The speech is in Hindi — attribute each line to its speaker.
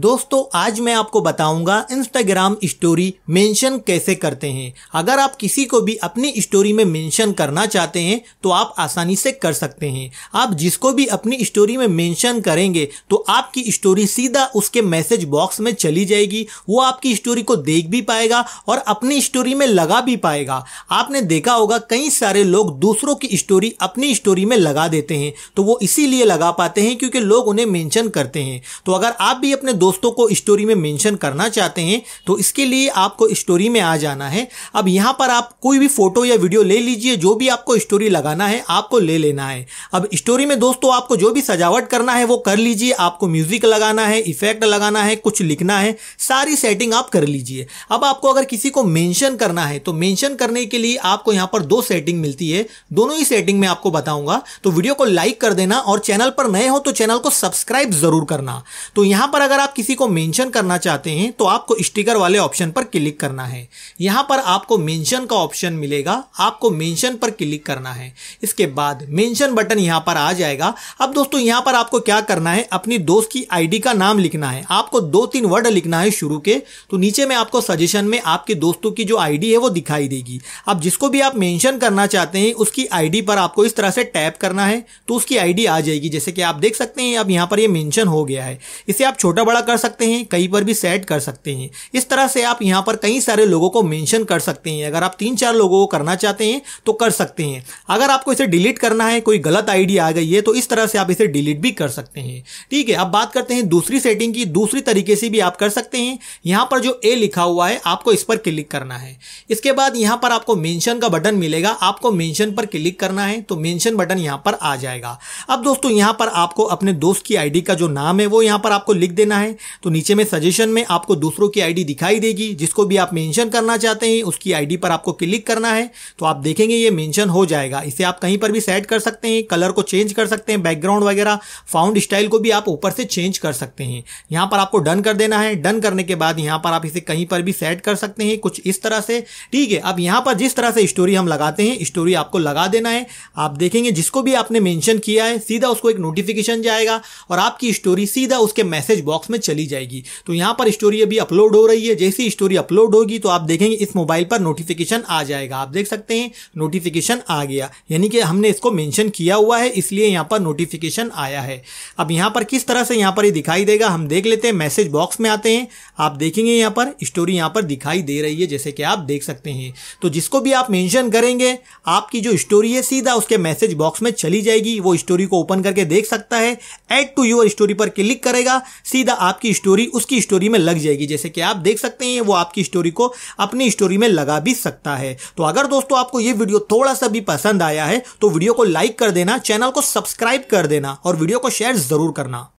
Speaker 1: दोस्तों आज मैं आपको बताऊंगा इंस्टाग्राम स्टोरी मेंशन कैसे करते हैं अगर आप किसी को भी अपनी स्टोरी में मेंशन करना चाहते हैं तो आप आसानी से कर सकते हैं आप जिसको भी अपनी स्टोरी में मेंशन करेंगे तो आपकी स्टोरी सीधा उसके मैसेज बॉक्स में चली जाएगी वो आपकी स्टोरी को देख भी पाएगा और अपनी स्टोरी में लगा भी पाएगा आपने देखा होगा कई सारे लोग दूसरों की स्टोरी अपनी स्टोरी में लगा देते हैं तो वो इसीलिए लगा पाते हैं क्योंकि लोग उन्हें मैंशन करते हैं तो अगर आप भी अपने दोस्तों को स्टोरी में मेंशन करना चाहते हैं तो इसके लिए आपको स्टोरी में आ जाना है अब यहाँ पर आप कोई भी फोटो या वीडियो ले लीजिए जो भी आपको स्टोरी लगाना है आपको ले लेना है अब स्टोरी में दोस्तों आपको जो भी सजावट करना है वो कर लीजिए आपको म्यूजिक लगाना है इफेक्ट लगाना है कुछ लिखना है सारी सेटिंग आप कर लीजिए अब आपको अगर किसी को मेंशन करना है तो मेंशन करने के लिए आपको यहाँ पर दो सेटिंग मिलती है दोनों ही सेटिंग में आपको बताऊंगा तो वीडियो को लाइक कर देना और चैनल पर नए हो तो चैनल को सब्सक्राइब जरूर करना तो यहां पर अगर आप किसी को मेंशन करना चाहते हैं तो आपको स्टिकर वाले ऑप्शन पर क्लिक करना है यहाँ पर आपको मेंशन का ऑप्शन मिलेगा आपको मेंशन पर क्लिक करना है इसके बाद मेंशन बटन यहाँ पर आ जाएगा अब दोस्तों यहाँ पर आपको क्या करना है अपनी दोस्त की आईडी का नाम लिखना है आपको दो तीन वर्ड लिखना है शुरू के तो नीचे में आपको सजेशन में आपके दोस्तों की जो आई है वो दिखाई देगी अब जिसको भी आप मेंशन करना चाहते हैं उसकी आई पर आपको इस तरह से टैप करना है तो उसकी आई आ जाएगी जैसे कि आप देख सकते हैं अब यहाँ पर ये यह मेंशन हो गया है इसे आप छोटा बड़ा कर सकते हैं कहीं पर भी सेट कर सकते हैं इस तरह से आप यहाँ पर कई सारे लोगों को मेंशन कर सकते हैं अगर आप तीन चार लोगों को करना चाहते हैं तो कर सकते हैं अगर आपको इसे डिलीट करना है कोई गलत आईडी आ गई है तो इस तरह से आप इसे डिलीट भी कर सकते हैं ठीक है अब बात करते हैं दूसरी सेटिंग की दूसरी तरीके से भी आप कर सकते हैं यहाँ पर जो ए लिखा हुआ है आपको इस पर क्लिक करना है इसके बाद यहाँ पर आपको मेंशन का बटन मिलेगा आपको मेंशन पर क्लिक करना है तो मेंशन बटन यहाँ पर आ जाएगा अब दोस्तों यहाँ पर आपको अपने दोस्त की आईडी का जो नाम है वो यहाँ पर आपको लिख देना है तो नीचे में सजेशन में आपको दूसरों की आईडी दिखाई देगी जिसको भी आप मेंशन करना चाहते हैं उसकी आईडी पर आपको क्लिक करना है तो आप देखेंगे ये मेंशन हो जाएगा इसे आप कहीं पर भी सेट कर सकते हैं कलर को चेंज कर सकते हैं बैकग्राउंड वगैरह फाउंड स्टाइल को भी आप ऊपर से चेंज कर सकते हैं यहाँ पर आपको डन कर देना है डन करने के बाद यहाँ पर आप इसे कहीं पर भी सेट कर सकते हैं कुछ इस तरह से ठीक है अब यहाँ पर जिस तरह से स्टोरी हम लगाते हैं स्टोरी आपको लगा देना है आप देखेंगे जिसको भी आपने मेंशन किया है हैं सीधा उसको एक नोटिफिकेशन जाएगा और आपकी स्टोरी सीधा उसके मैसेज बॉक्स में चली जाएगी तो यहां पर स्टोरी अभी अपलोड हो रही है जैसी स्टोरी अपलोड होगी तो आप देखेंगे इस मोबाइल पर नोटिफिकेशन आ जाएगा आप देख सकते हैं नोटिफिकेशन आ गया यानी कि हमने इसको मैंशन किया हुआ है इसलिए यहां पर नोटिफिकेशन आया है अब यहां पर किस तरह से यहां पर दिखाई देगा हम देख लेते हैं मैसेज बॉक्स में आते हैं आप देखेंगे यहां पर स्टोरी यहां पर दिखाई दे रही है जैसे कि आप देख सकते हैं तो जिसको भी आप मेंशन करेंगे आपकी जो स्टोरी है सीधा उसके मैसेज बॉक्स में चली जाएगी वो स्टोरी स्टोरी को ओपन करके देख सकता है एड टू योर स्टोरी पर क्लिक करेगा सीधा आपकी स्टोरी उसकी स्टोरी में लग जाएगी जैसे कि आप देख सकते हैं वो आपकी स्टोरी को अपनी स्टोरी में लगा भी सकता है तो अगर दोस्तों आपको ये वीडियो थोड़ा सा भी पसंद आया है तो वीडियो को लाइक कर देना चैनल को सब्सक्राइब कर देना और वीडियो को शेयर जरूर करना